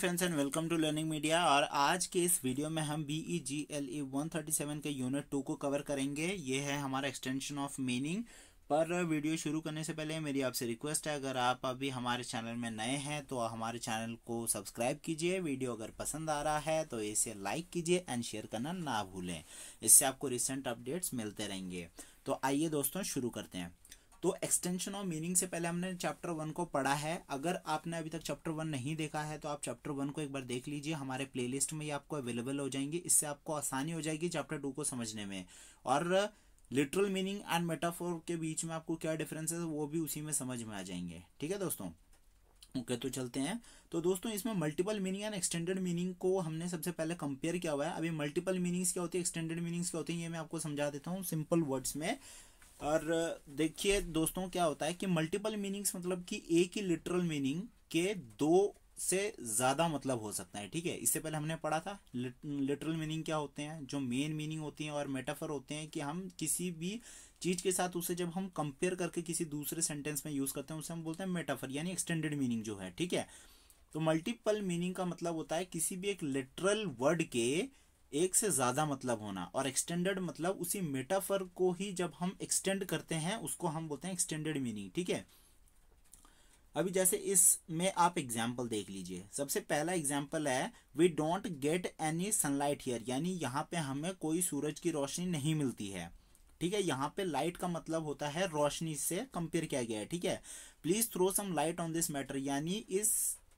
friends and welcome to learning media और आज के इस वीडियो में हम B E G L E one thirty seven के यूनिट टू को कवर करेंगे ये है हमारा एक्सटेंशन ऑफ मीनिंग पर वीडियो शुरू करने से पहले मेरी आपसे रिक्वेस्ट है अगर आप अभी हमारे चैनल में नए हैं तो हमारे चैनल को सब्सक्राइब कीजिए वीडियो अगर पसंद आ रहा है तो इसे लाइक कीजिए एंड शेयर करना ना भूलें इससे आपको रिसेंट अपडेट्स मिलते रहेंगे तो आइए दोस्तों शुरू करते हैं तो एक्सटेंशन ऑफ मीनिंग से पहले हमने चैप्टर वन को पढ़ा है अगर आपने अभी तक चैप्टर वन नहीं देखा है तो आप चैप्टर वन को एक बार देख लीजिए हमारे प्लेलिस्ट में ये आपको अवेलेबल हो जाएंगे इससे आपको आसानी हो जाएगी चैप्टर टू को समझने में और लिटरल मीनिंग एंड मेटाफोर के बीच में आपको क्या डिफरेंस है वो भी उसी में समझ में आ जाएंगे ठीक है दोस्तों ओके तो चलते हैं तो दोस्तों इसमें multiple meaning and extended meaning को हमने सबसे पहले कंपेयर किया हुआ है अभी मल्टीपल मीनिंग्स क्या होती है एक्सटेंडेड मीनिंग्स क्या होती है ये मैं आपको समझा देता हूँ सिंपल वर्ड्स में और देखिए दोस्तों क्या होता है कि मल्टीपल मीनिंग्स मतलब कि एक ही लिटरल मीनिंग के दो से ज़्यादा मतलब हो सकता है ठीक है इससे पहले हमने पढ़ा था लिटरल मीनिंग क्या होते हैं जो मेन मीनिंग होती है और मेटाफर होते हैं कि हम किसी भी चीज़ के साथ उसे जब हम कंपेयर करके किसी दूसरे सेंटेंस में यूज़ करते हैं उसे हम बोलते हैं मेटाफर यानी एक्सटेंडेड मीनिंग जो है ठीक है तो मल्टीपल मीनिंग का मतलब होता है किसी भी एक लिटरल वर्ड के एक से ज़्यादा मतलब होना और एक्सटेंडेड मतलब उसी मेटाफर को ही जब हम एक्सटेंड करते हैं उसको हम बोलते हैं एक्सटेंडेड मीनिंग ठीक है अभी जैसे में आप एग्जाम्पल देख लीजिए सबसे पहला एग्जाम्पल है we don't get any sunlight here यानी यहाँ पे हमें कोई सूरज की रोशनी नहीं मिलती है ठीक है यहाँ पे लाइट का मतलब होता है रोशनी से कंपेयर किया गया है ठीक है please throw some light on this matter यानी इस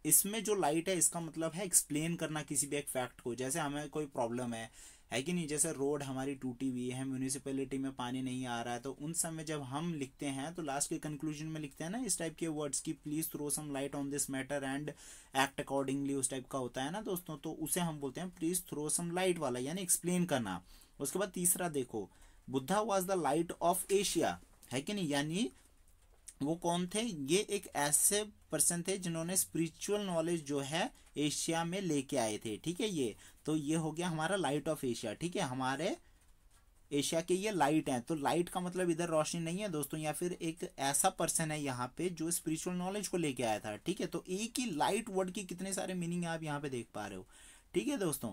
इसमें जो लाइट है इसका मतलब है एक्सप्लेन करना किसी भी एक फैक्ट को जैसे हमें कोई प्रॉब्लम है है कि नहीं जैसे रोड हमारी टूटी हुई है म्यूनिसिपैलिटी में पानी नहीं आ रहा है तो उन समय जब हम लिखते हैं तो लास्ट के कंक्लूजन में लिखते हैं ना इस टाइप के वर्ड्स की please throw some light on this matter and act accordingly उस टाइप का होता है ना दोस्तों तो उसे हम बोलते हैं प्लीज थ्रो सम लाइट वाला यानी एक्सप्लेन करना उसके बाद तीसरा देखो Buddha was the light of Asia है कि नहीं यानी वो कौन थे ये एक ऐसे पर्सन थे जिन्होंने स्पिरिचुअल नॉलेज जो है एशिया में लेके आए थे ठीक है ये तो ये हो गया हमारा लाइट ऑफ एशिया ठीक है हमारे एशिया के ये लाइट हैं तो लाइट का मतलब इधर रोशनी नहीं है दोस्तों या फिर एक ऐसा पर्सन है यहाँ पे जो स्पिरिचुअल नॉलेज को लेके आया था ठीक है तो एक ही लाइट वर्ड की कितने सारे मीनिंग आप यहाँ पे देख पा रहे हो ठीक है दोस्तों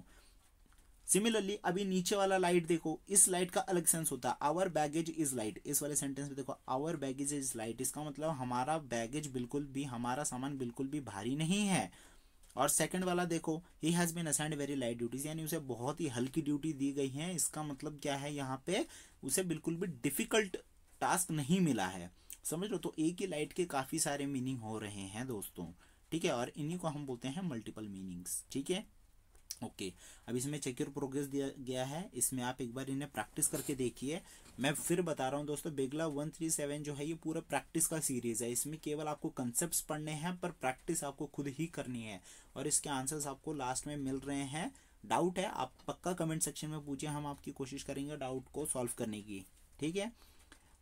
सिमिलरली अभी नीचे वाला लाइट देखो इस लाइट का अलग सेंस होता है आवर बैगेज इज लाइट इस वाले सेंटेंस में देखो आवर बैगेज इज लाइट इसका मतलब हमारा बैगेज बिल्कुल भी हमारा सामान बिल्कुल भी भारी नहीं है और सेकंड वाला देखो he has been assigned very light duties यानी उसे बहुत ही हल्की ड्यूटी दी गई है इसका मतलब क्या है यहाँ पे उसे बिल्कुल भी डिफिकल्ट टास्क नहीं मिला है समझ लो तो एक ही लाइट के काफ़ी सारे मीनिंग हो रहे हैं दोस्तों ठीक है और इन्हीं को हम बोलते हैं मल्टीपल मीनिंग्स ठीक है ओके अब इसमें योर प्रोग्रेस दिया गया है इसमें आप एक बार इन्हें प्रैक्टिस करके देखिए मैं फिर बता रहा हूँ दोस्तों बेगला वन थ्री सेवन जो है ये पूरा प्रैक्टिस का सीरीज है इसमें केवल आपको कंसेप्ट पढ़ने हैं पर प्रैक्टिस आपको खुद ही करनी है और इसके आंसर्स आपको लास्ट में मिल रहे हैं डाउट है आप पक्का कमेंट सेक्शन में पूछिए हम आपकी कोशिश करेंगे डाउट को सॉल्व करने की ठीक है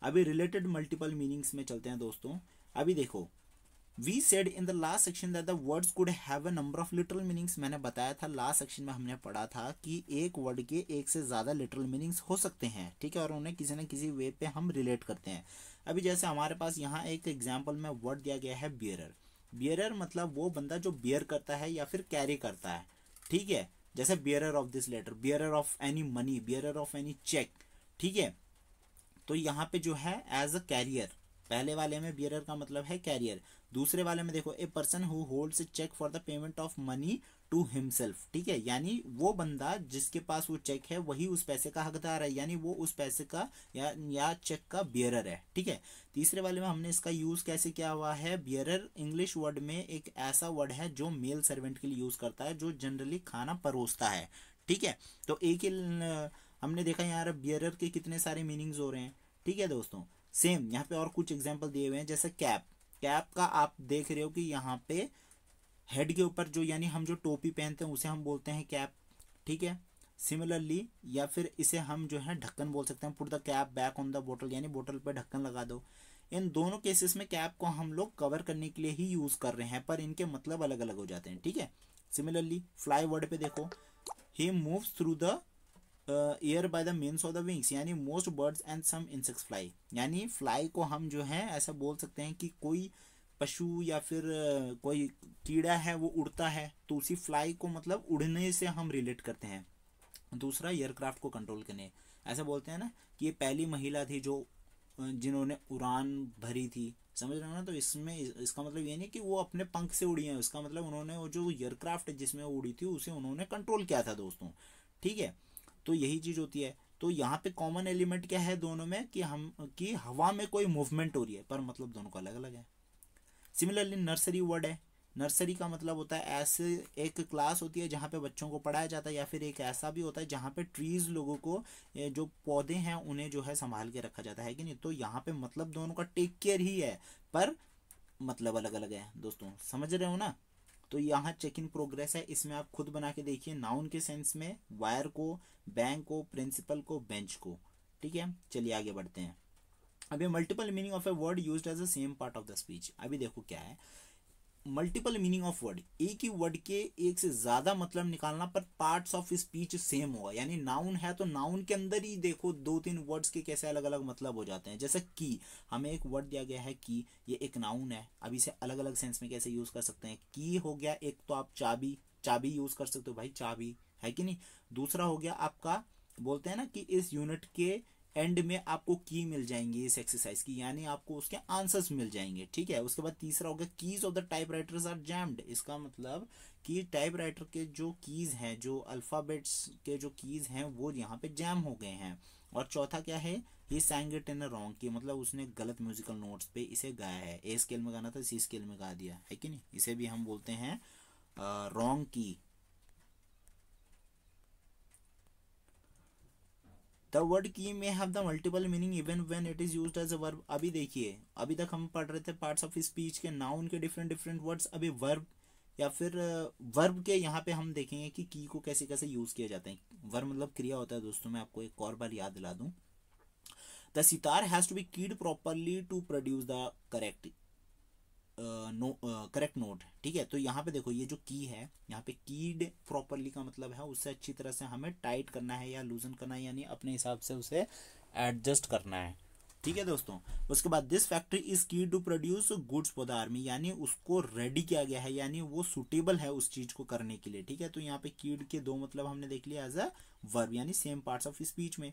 अभी रिलेटेड मल्टीपल मीनिंग्स में चलते हैं दोस्तों अभी देखो we said in the last section that the words could have a number of literal meanings मैंने बताया था लास्ट सेक्शन में हमने पढ़ा था कि एक वर्ड के एक से ज़्यादा लिटरल मीनिंग्स हो सकते हैं ठीक है और उन्हें किसी न किसी वे पे हम रिलेट करते हैं अभी जैसे हमारे पास यहाँ एक एग्जाम्पल में वर्ड दिया गया है बियरर बियरर मतलब वो बंदा जो बियर करता है या फिर कैरी करता है ठीक है जैसे bearer of this letter bearer of any money bearer of any cheque ठीक है तो यहाँ पे जो है एज अ कैरियर पहले वाले में बियर का मतलब है कैरियर दूसरे वाले में देखो a person who holds cheque for the payment of money to himself ठीक है यानी वो बंदा जिसके पास वो चेक है वही उस पैसे का हकदार है यानी वो उस पैसे का या, या चेक का बियरर है ठीक है तीसरे वाले में हमने इसका यूज कैसे किया हुआ है बियरर इंग्लिश वर्ड में एक ऐसा वर्ड है जो मेल सर्वेंट के लिए यूज करता है जो जनरली खाना परोसता है ठीक है तो एक ही हमने देखा यहाँ बियरर के कितने सारे मीनिंग्स हो रहे हैं ठीक है दोस्तों सेम यहाँ पे और कुछ एग्जाम्पल दिए हुए हैं जैसे कैप कैप का आप देख रहे हो कि यहाँ पे हेड के ऊपर जो यानी हम जो टोपी पहनते हैं उसे हम बोलते हैं कैप ठीक है सिमिलरली या फिर इसे हम जो है ढक्कन बोल सकते हैं put the cap back on the bottle यानी बोटल पर ढक्कन लगा दो इन दोनों केसेस में कैप को हम लोग कवर करने के लिए ही यूज़ कर रहे हैं पर इनके मतलब अलग अलग हो जाते हैं ठीक है सिमिलरली फ्लाई वर्ड पे देखो he move through the air by the means of the wings यानी most birds and some insects fly यानी फ्लाई को हम जो है ऐसा बोल सकते हैं कि कोई पशु या फिर uh, कोई कीड़ा है वो उड़ता है तो उसी फ्लाई को मतलब उड़ने से हम रिलेट करते हैं दूसरा एयरक्राफ्ट को कंट्रोल करने ऐसा बोलते हैं ना कि ये पहली महिला थी जो uh, जिन्होंने उड़ान भरी थी समझ रहे हो ना तो इसमें इसका मतलब ये नहीं कि वो अपने पंख से उड़ी है उसका मतलब उन्होंने वो जो एयरक्राफ्ट जिसमें उड़ी थी उसे उन्होंने कंट्रोल किया था दोस्तों ठीक है तो यही चीज़ होती है तो यहाँ पे कॉमन एलिमेंट क्या है दोनों में कि हम कि हवा में कोई मूवमेंट हो रही है पर मतलब दोनों का अलग अलग है सिमिलरली नर्सरी वर्ड है नर्सरी का मतलब होता है ऐसे एक क्लास होती है जहाँ पे बच्चों को पढ़ाया जाता है या फिर एक ऐसा भी होता है जहाँ पे ट्रीज़ लोगों को जो पौधे हैं उन्हें जो है संभाल के रखा जाता है कि नहीं तो यहाँ पे मतलब दोनों का टेक केयर ही है पर मतलब अलग अलग है दोस्तों समझ रहे हो ना तो यहाँ चेक इन प्रोग्रेस है इसमें आप खुद बना के देखिए नाउन के सेंस में वायर को बैंक को प्रिंसिपल को बेंच को ठीक है चलिए आगे बढ़ते हैं अभी multiple meaning of a word use as a same part of the speech अभी देखो क्या है मल्टीपल मीनिंग ऑफ वर्ड एक ही वर्ड के एक से ज्यादा मतलब निकालना पर पार्ट्स ऑफ स्पीच सेम होगा यानी नाउन है तो नाउन के अंदर ही देखो दो तीन वर्ड्स के कैसे अलग अलग मतलब हो जाते हैं जैसे की हमें एक वर्ड दिया गया है की ये एक नाउन है अब इसे अलग अलग सेंस में कैसे यूज कर सकते हैं की हो गया एक तो आप चाबी चाबी यूज कर सकते हो भाई चाबी है कि नहीं दूसरा हो गया आपका बोलते हैं ना कि इस यूनिट के एंड में आपको की मिल जाएंगी इस एक्सरसाइज की यानी आपको उसके आंसर्स मिल जाएंगे ठीक है उसके बाद तीसरा होगा keys of the type are jammed इसका मतलब कि टाइप राइटर के जो कीज़ हैं जो अल्फ़ाबेट्स के जो कीज़ हैं वो यहाँ पे जैम हो गए हैं और चौथा क्या है ही सैंग इट इन रॉन्ग की मतलब उसने गलत म्यूजिकल नोट्स पे इसे गाया है ए स्केल में गाना था सी स्केल में गा दिया है कि नहीं इसे भी हम बोलते हैं रॉन्ग की the word key may have the multiple meaning even when it is used as a verb अभी देखिए अभी तक हम पढ़ रहे थे पार्ट्स ऑफ स्पीच के नाउन के डिफरेंट डिफरेंट वर्ड्स अभी वर्ब या फिर वर्ब के यहाँ पे हम देखेंगे कि की को कैसे कैसे यूज किया जाता है वर्ब मतलब क्रिया होता है दोस्तों मैं आपको एक और बार याद दिला दूं the sitar has to be keyed properly to produce the correct no correct note ठीक है तो यहाँ पे देखो ये जो की है यहाँ पे कीड प्रॉपरली का मतलब है उससे अच्छी तरह से हमें टाइट करना है या लूजन करना है यानी अपने हिसाब से उसे एडजस्ट करना है ठीक है दोस्तों उसके बाद this factory is key to produce goods for the army यानी उसको रेडी किया गया है यानी वो सुटेबल है उस चीज को करने के लिए ठीक है तो यहाँ पे कीड के दो मतलब हमने देख लिया एज अ वर्ब यानी सेम पार्ट्स ऑफ स्पीच में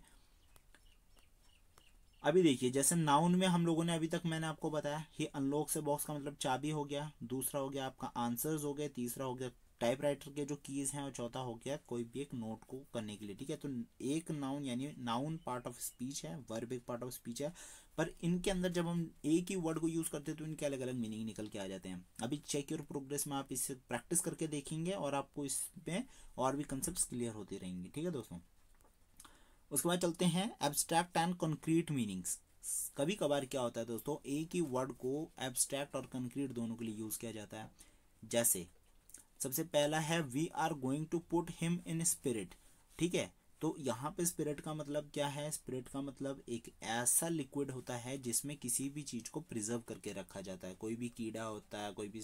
अभी देखिए जैसे नाउन में हम लोगों ने अभी तक मैंने आपको बताया ही अनलॉक से बॉक्स का मतलब चाबी हो गया दूसरा हो गया आपका आंसर्स हो गया तीसरा हो गया टाइपराइटर के जो कीज हैं और चौथा हो गया कोई भी एक नोट को करने के लिए ठीक है तो एक नाउन यानी नाउन पार्ट ऑफ स्पीच है वर्ब एक पार्ट ऑफ स्पीच है पर इनके अंदर जब हम एक ही वर्ड को यूज़ करते हैं तो इनके अलग अलग मीनिंग निकल के आ जाते हैं अभी चेक योर प्रोग्रेस में आप इससे प्रैक्टिस करके देखेंगे और आपको इसमें और भी कंसेप्ट क्लियर होते रहेंगे ठीक है दोस्तों उसके बाद चलते हैं एब्स्ट्रैक्ट एंड कंक्रीट मीनिंग्स कभी कभार क्या होता है दोस्तों एक ही वर्ड को एब्स्ट्रैक्ट और कंक्रीट दोनों के लिए यूज़ किया जाता है जैसे सबसे पहला है we are going to put him in spirit ठीक है तो यहाँ पे स्पिरिट का मतलब क्या है स्पिरिट का मतलब एक ऐसा लिक्विड होता है जिसमें किसी भी चीज़ को प्रिजर्व करके रखा जाता है कोई भी कीड़ा होता है कोई भी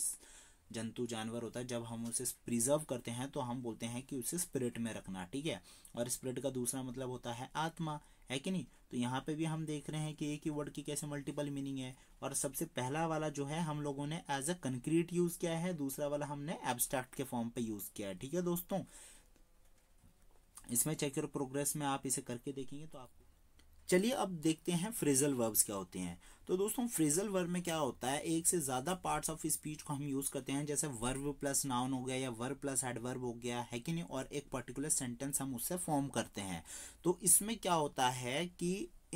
जंतु जानवर होता है जब हम उसे प्रिजर्व करते हैं तो हम बोलते हैं कि उसे स्पिरिट में रखना ठीक है और स्पिरिट का दूसरा मतलब होता है आत्मा है कि नहीं तो यहाँ पे भी हम देख रहे हैं कि एक ही वर्ड की कैसे मल्टीपल मीनिंग है और सबसे पहला वाला जो है हम लोगों ने एज अ कंक्रीट यूज़ किया है दूसरा वाला हमने एब्स्ट्रैक्ट के फॉर्म पे यूज़ किया है ठीक है दोस्तों इसमें चेक योर प्रोग्रेस में आप इसे करके देखेंगे तो आप चलिए अब देखते हैं फ्रेजल वर्ब्स क्या होते हैं तो दोस्तों फ्रेजल वर्ब में क्या होता है एक से ज़्यादा पार्ट्स ऑफ स्पीच को हम यूज़ करते हैं जैसे वर्ब प्लस नाउन हो गया या वर्ब प्लस एडवर्ब हो गया है कि नहीं और एक पर्टिकुलर सेंटेंस हम उससे फॉर्म करते हैं तो इसमें क्या होता है कि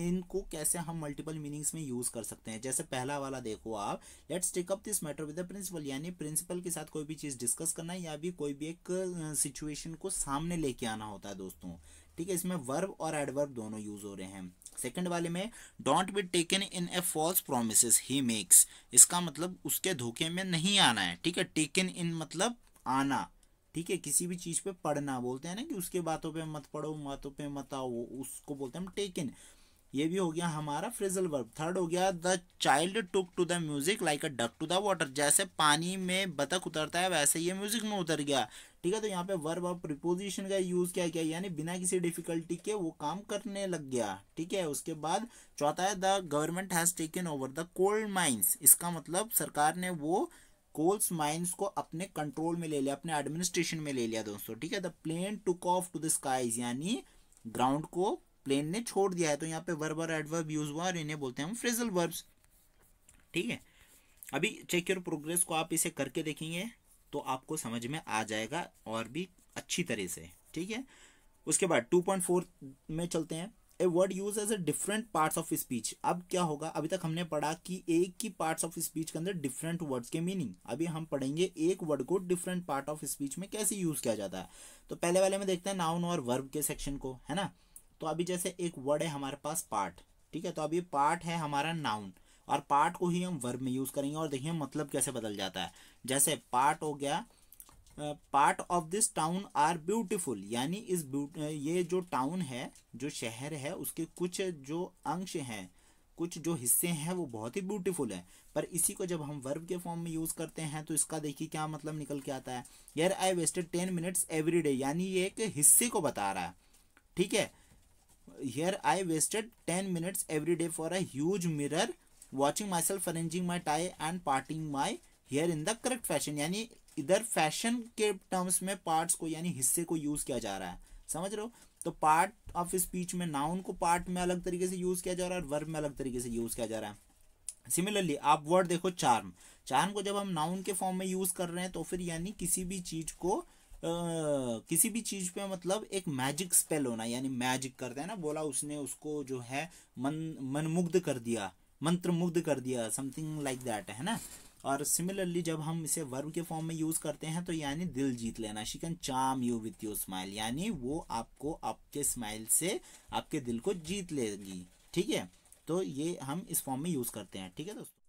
इनको कैसे हम मल्टीपल मीनिंग्स में यूज़ कर सकते हैं जैसे पहला वाला देखो आप let's take up this matter with the principal यानी प्रिंसिपल के साथ कोई भी चीज़ डिस्कस करना है या भी कोई भी एक सिचुएशन को सामने लेके आना होता है दोस्तों ठीक है इसमें वर्ब और एडवर्ब दोनों यूज हो रहे हैं सेकंड वाले में don't be taken in a false promise he makes इसका मतलब उसके धोखे में नहीं आना है ठीक है टेकन इन मतलब आना ठीक है किसी भी चीज़ पे पढ़ना बोलते हैं ना कि उसके बातों पे मत पढ़ो बातों पे मत आओ उसको बोलते हैं हम टेकन ये भी हो गया हमारा फ्रेजल वर्ब थर्ड हो गया the child took to the music like a duck to the water जैसे पानी में बतख उतरता है वैसे ये म्यूजिक में उतर गया ठीक है तो यहाँ पे वर्ब और प्रिपोजिशन का यूज़ क्या किया यानी बिना किसी डिफिकल्टी के वो काम करने लग गया ठीक है उसके बाद चौथा है the government has taken over the coal mines इसका मतलब सरकार ने वो कोल्स माइंस को अपने कंट्रोल में ले लिया अपने एडमिनिस्ट्रेशन में ले लिया दोस्तों ठीक है the plane took off to the skies यानी ग्राउंड को प्लेन ने छोड़ दिया है तो यहाँ पे वर्ब और एडवर्ब यूज हुआ और इन्हें बोलते हैं हम फ्रेजल वर्ब्स ठीक है अभी चेक योर प्रोग्रेस को आप इसे करके देखेंगे तो आपको समझ में आ जाएगा और भी अच्छी तरह से ठीक है उसके बाद 2.4 में चलते हैं a word use as a different parts of speech अब क्या होगा अभी तक हमने पढ़ा कि एक ही पार्ट्स ऑफ स्पीच के अंदर डिफरेंट वर्ड्स के मीनिंग अभी हम पढ़ेंगे एक वर्ड को डिफरेंट पार्ट ऑफ स्पीच में कैसे यूज किया जाता है तो पहले वाले में देखते हैं नाउन और वर्ब के सेक्शन को है ना तो अभी जैसे एक वर्ड है हमारे पास पार्ट ठीक है तो अभी पार्ट है हमारा नाउन और पार्ट को ही हम वर्ब में यूज़ करेंगे और देखिए मतलब कैसे बदल जाता है जैसे पार्ट हो गया part of this town are beautiful यानी इस ये जो टाउन है जो शहर है उसके कुछ जो अंश हैं कुछ जो हिस्से हैं वो बहुत ही ब्यूटीफुल है पर इसी को जब हम वर्ब के फॉर्म में यूज़ करते हैं तो इसका देखिए क्या मतलब निकल के आता है यार I wasted ten minutes every day यानी ये एक हिस्से को बता रहा है ठीक है here I wasted 10 minutes every day for a huge watching myself arranging my tie and parting my hair in the correct fashion यानी इधर फैशन के टर्म्स में पार्ट्स को यानी हिस्से को यूज़ किया जा रहा है समझ रहे हो तो पार्ट ऑफ स्पीच में नाउन को पार्ट में अलग तरीके से यूज़ किया जा रहा है और वर्ब में अलग तरीके से यूज़ किया जा रहा है सिमिलरली आप वर्ड देखो चार्म चार्म को जब हम नाउन के फॉर्म में यूज़ कर रहे हैं तो फिर यानी किसी भी चीज़ को किसी भी चीज़ पे मतलब एक मैजिक स्पेल होना यानी मैजिक करते हैं ना बोला उसने उसको जो है मन मनमुग्ध कर दिया मंत्र मुग्ध कर दिया समथिंग लाइक दैट है ना और सिमिलरली जब हम इसे वर्ब के फॉर्म में यूज़ करते हैं तो यानी दिल जीत लेना she can charm you with your smile यानी वो आपको आपके स्माइल से आपके दिल को जीत लेगी ठीक है तो ये हम इस फॉर्म में यूज़ करते हैं ठीक है दोस्तों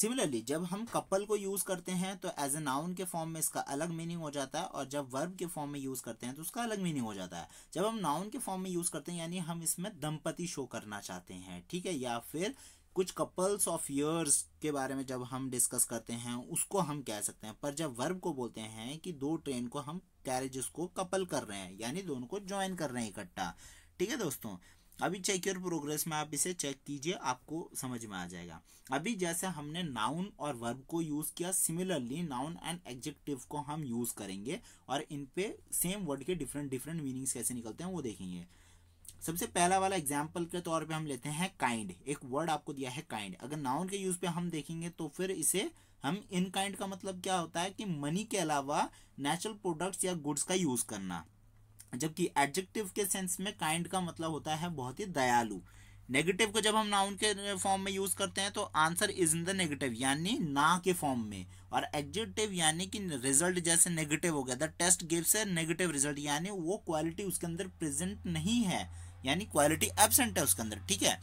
सिमिलरली जब हम कपल को यूज़ करते हैं तो एज ए नाउन के फॉर्म में इसका अलग मीनिंग हो जाता है और जब वर्ब के फॉर्म में यूज़ करते हैं तो उसका अलग मीनिंग हो जाता है जब हम नाउन के फॉर्म में यूज़ करते हैं यानी हम इसमें दंपति शो करना चाहते हैं ठीक है या फिर कुछ कपल्स ऑफ ईयर्स के बारे में जब हम डिस्कस करते हैं उसको हम कह सकते हैं पर जब वर्ब को बोलते हैं कि दो ट्रेन को हम कैरेजेस को कपल कर रहे हैं यानी दोनों को ज्वाइन कर रहे हैं इकट्ठा ठीक है दोस्तों अभी चेक योर प्रोग्रेस में आप इसे चेक कीजिए आपको समझ में आ जाएगा अभी जैसे हमने नाउन और वर्ब को यूज़ किया सिमिलरली नाउन एंड एग्जेक्टिव को हम यूज़ करेंगे और इन पे सेम वर्ड के डिफरेंट डिफरेंट मीनिंग्स कैसे निकलते हैं वो देखेंगे सबसे पहला वाला एग्जाम्पल के तौर पे हम लेते हैं काइंड एक वर्ड आपको दिया है काइंड अगर नाउन के यूज़ पे हम देखेंगे तो फिर इसे हम इन काइंड का मतलब क्या होता है कि मनी के अलावा नेचुरल प्रोडक्ट्स या गुड्स का यूज़ करना जबकि एडजेक्टिव के सेंस में काइंड का मतलब होता है बहुत ही दयालु नेगेटिव को जब हम नाउन के फॉर्म में यूज़ करते हैं तो answer is in the negative यानी ना के फॉर्म में और एडजेक्टिव यानी कि रिजल्ट जैसे नेगेटिव हो गया the test gives a negative result यानी वो क्वालिटी उसके अंदर प्रेजेंट नहीं है यानी क्वालिटी एबसेंट है उसके अंदर ठीक है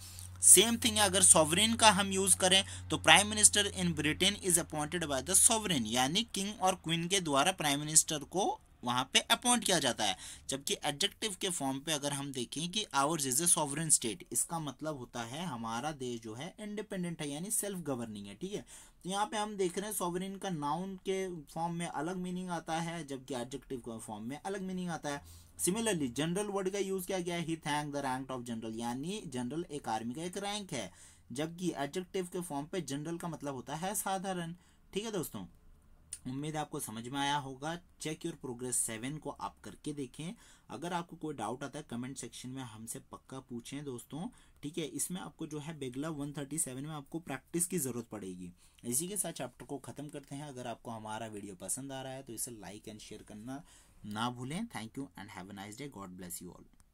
सेम थिंग है अगर सॉवरेन का हम यूज़ करें तो prime minister in Britain is appointed by the sovereign यानी किंग और क्वीन के द्वारा प्राइम मिनिस्टर को वहाँ पे अपॉइंट किया जाता है जबकि एडजेक्टिव के फॉर्म पे अगर हम देखें कि ours is a sovereign state इसका मतलब होता है हमारा देश जो है इंडिपेंडेंट है यानी सेल्फ गवर्निंग है ठीक है तो यहाँ पे हम देख रहे हैं सॉवरन का नाउन के फॉर्म में अलग मीनिंग आता है जबकि एडजेक्टिव के फॉर्म में अलग मीनिंग आता है सिमिलरली जनरल वर्ड का यूज़ किया गया है he thank the rank of general यानी जनरल एक आर्मी का एक रैंक है जबकि एडजेक्टिव के फॉर्म पे जनरल का मतलब होता है साधारण ठीक है दोस्तों उम्मीद आपको समझ में आया होगा चेक योर प्रोग्रेस सेवन को आप करके देखें अगर आपको कोई डाउट आता है कमेंट सेक्शन में हमसे पक्का पूछें दोस्तों ठीक है इसमें आपको जो है बेगला वन थर्टी सेवन में आपको प्रैक्टिस की ज़रूरत पड़ेगी इसी के साथ चैप्टर को ख़त्म करते हैं अगर आपको हमारा वीडियो पसंद आ रहा है तो इसे लाइक एंड शेयर करना ना भूलें thank you and have a nice day God bless you all